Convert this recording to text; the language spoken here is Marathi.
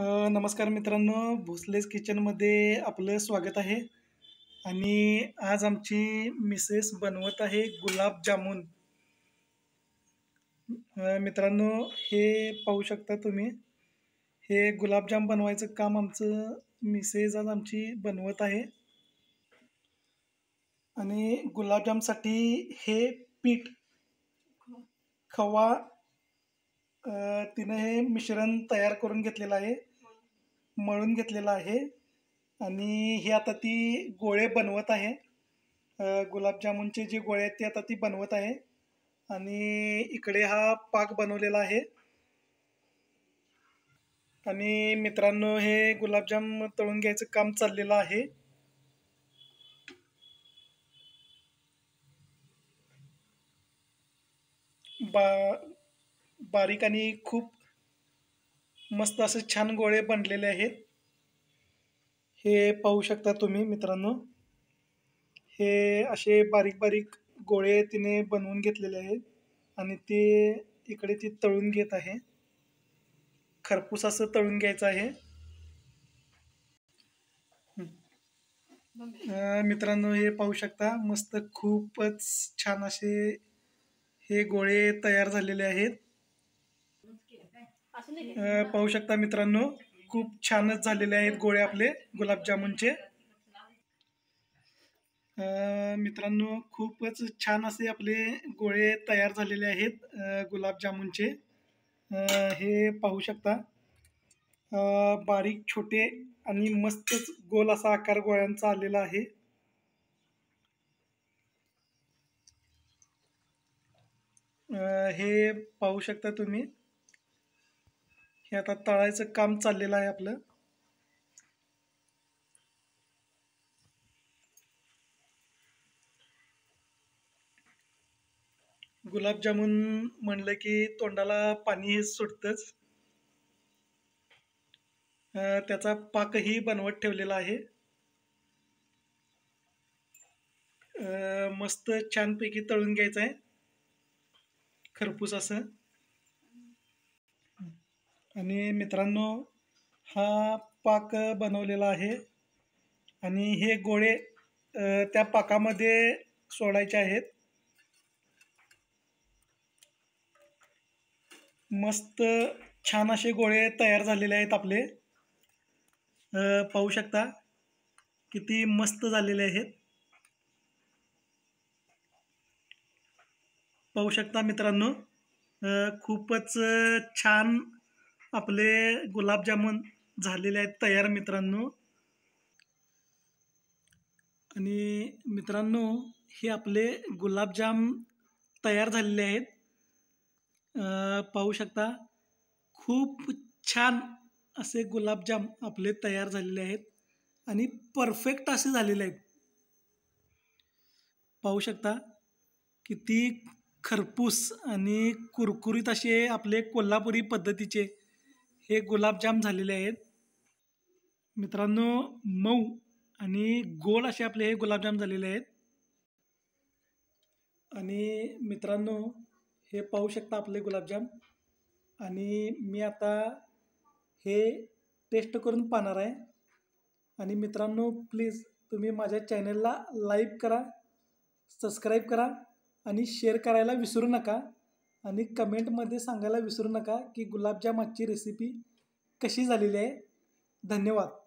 नमस्कार मित्रांनो, भोसलेस किचनमध्ये आपलं स्वागत आहे आणि आज आमची मिसेस बनवत आहे गुलाबजामुन. मित्रांनो हे पाहू शकता तुम्ही हे गुलाबजाम बनवायचं काम आमचं मिसेस आज आमची बनवत आहे. आणि गुलाबजामसाठी हे पीठ खवा तिनं हे मिश्रण तयार करून घेतलेलं आहे मळून घेतलेलं आहे आणि हे आता ती गोळे बनवत आहे गुलाबजामुनचे जे गोळे आहेत ते आता ती बनवत आहे आणि इकडे हा पाक बनवलेला आहे आणि मित्रांनो हे गुलाबजाम तळून घ्यायचं काम चाललेलं आहे बा बारीक आणि खूप मस्त असे छान गोळे बनलेले आहेत हे पाहू शकता तुम्ही मित्रांनो हे असे बारीक बारीक गोळे तिने बनवून घेतलेले आहेत आणि ते इकडे ती तळून घेत आहे खरपूस असं तळून घ्यायचं आहे मित्रांनो हे पाहू शकता मस्त खूपच छान असे हे गोळे तयार झालेले आहेत पाहू शकता मित्रांनो खूप छानच झालेले आहेत गोळे आपले गुलाबजामुनचे मित्रांनो खूपच छान असे आपले गोळे तयार झालेले आहेत गुलाबजामुनचे हे पाहू शकता बारीक छोटे आणि मस्तच गोल असा आकार गोळ्यांचा आलेला आहे हे पाहू शकता तुम्ही हे आता तळायचं काम चाललेलं आहे आपलं गुलाबजामुन म्हणलं की तोंडाला पाणी सुटतच त्याचा पाकही बनवत ठेवलेला आहे मस्त छानपैकी तळून घ्यायचं आहे खरपूस असं आणि मित्रांनो हा पाक बनवलेला आहे आणि हे गोळे त्या पाकामध्ये सोडायचे आहेत मस्त छान असे गोळे तयार झालेले आहेत आपले पाहू शकता किती मस्त झालेले आहेत पाहू शकता मित्रांनो खूपच छान आपले गुलाबजामुन झालेले आहेत तयार मित्रांनो आणि मित्रांनो हे आपले गुलाबजाम तयार झालेले आहेत पाहू शकता खूप छान असे गुलाबजाम आपले तयार झालेले आहेत आणि परफेक्ट असे झालेले आहेत पाहू शकता किती खरपूस आणि कुरकुरीत असे आपले कोल्हापुरी पद्धतीचे हे गुलाबजाम झालेले आहेत मित्रांनो मऊ आणि गोल असे आपले हे गुलाबजाम झालेले आहेत आणि मित्रांनो हे पाहू शकता आपले गुलाबजाम आणि मी आता हे टेस्ट करून पाहणार आहे आणि मित्रांनो प्लीज तुम्ही माझ्या चॅनलला लाईक करा सबस्क्राईब करा आणि शेअर करायला विसरू नका आणि कमेंटमध्ये सांगायला विसरू नका की गुलाबजामाची रेसिपी कशी झालेली आहे धन्यवाद